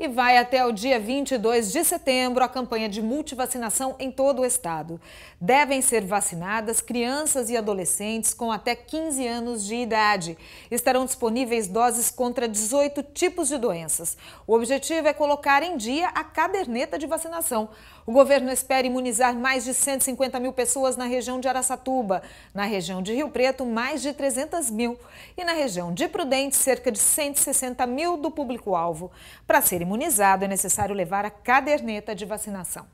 e vai até o dia 22 de setembro a campanha de multivacinação em todo o estado. Devem ser vacinadas crianças e adolescentes com até 15 anos de idade. Estarão disponíveis doses contra 18 tipos de doenças. O objetivo é colocar em dia a caderneta de vacinação. O governo espera imunizar mais de 150 mil pessoas na região de Araçatuba, na região de Rio Preto, mais de 300 mil e na região de Prudente, cerca de 160 mil do público-alvo. Para ser imunizado, é necessário levar a caderneta de vacinação.